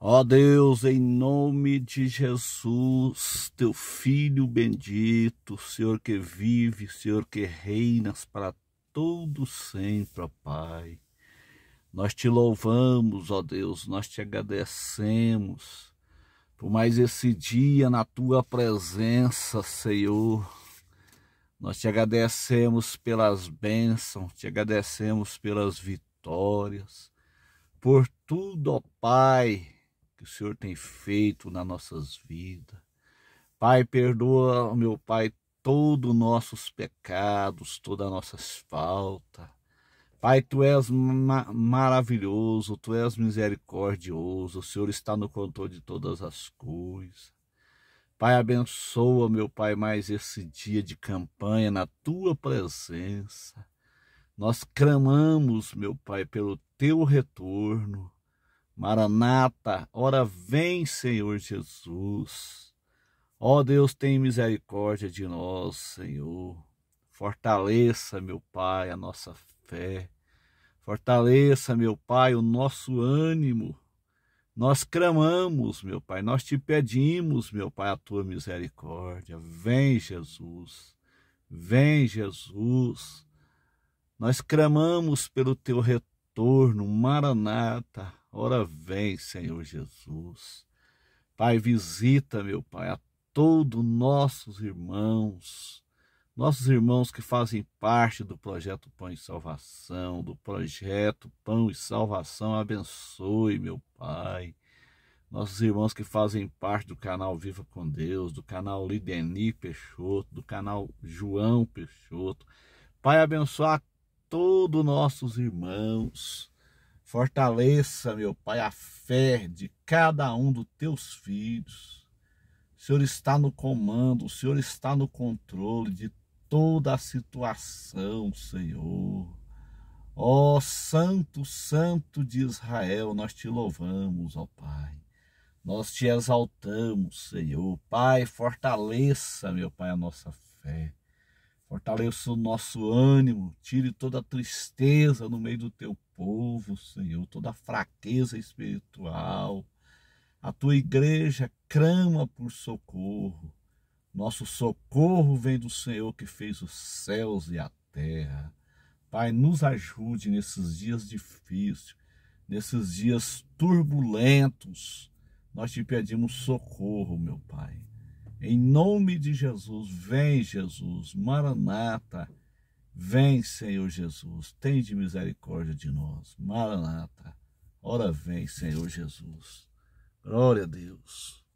Ó Deus, em nome de Jesus, teu filho bendito, Senhor que vive, Senhor que reinas para todo sempre, ó Pai. Nós te louvamos, ó Deus, nós te agradecemos por mais esse dia na tua presença, Senhor. Nós te agradecemos pelas bênçãos, te agradecemos pelas vitórias, por tudo, ó Pai que o Senhor tem feito nas nossas vidas. Pai, perdoa, meu Pai, todos os nossos pecados, todas as nossas faltas. Pai, tu és ma maravilhoso, tu és misericordioso, o Senhor está no controle de todas as coisas. Pai, abençoa, meu Pai, mais esse dia de campanha na tua presença. Nós clamamos, meu Pai, pelo teu retorno. Maranata, ora vem, Senhor Jesus. Ó Deus, tem misericórdia de nós, Senhor. Fortaleça, meu Pai, a nossa fé. Fortaleça, meu Pai, o nosso ânimo. Nós clamamos, meu Pai, nós te pedimos, meu Pai, a tua misericórdia. Vem, Jesus. Vem, Jesus. Nós clamamos pelo teu retorno, Maranata. Ora, vem, Senhor Jesus. Pai, visita, meu Pai, a todos nossos irmãos, nossos irmãos que fazem parte do projeto Pão e Salvação, do projeto Pão e Salvação, abençoe, meu Pai. Nossos irmãos que fazem parte do canal Viva com Deus, do canal Lideni Peixoto, do canal João Peixoto. Pai, abençoa todos nossos irmãos Fortaleça, meu Pai, a fé de cada um dos teus filhos. O Senhor está no comando, o Senhor está no controle de toda a situação, Senhor. Ó Santo, Santo de Israel, nós te louvamos, ó Pai. Nós te exaltamos, Senhor. Pai, fortaleça, meu Pai, a nossa fé. Fortaleça o nosso ânimo, tire toda a tristeza no meio do teu povo, Senhor, toda a fraqueza espiritual. A tua igreja crama por socorro. Nosso socorro vem do Senhor que fez os céus e a terra. Pai, nos ajude nesses dias difíceis, nesses dias turbulentos. Nós te pedimos socorro, meu Pai. Em nome de Jesus, vem Jesus, Maranata, vem Senhor Jesus, tem de misericórdia de nós, Maranata, ora vem Senhor Jesus, glória a Deus.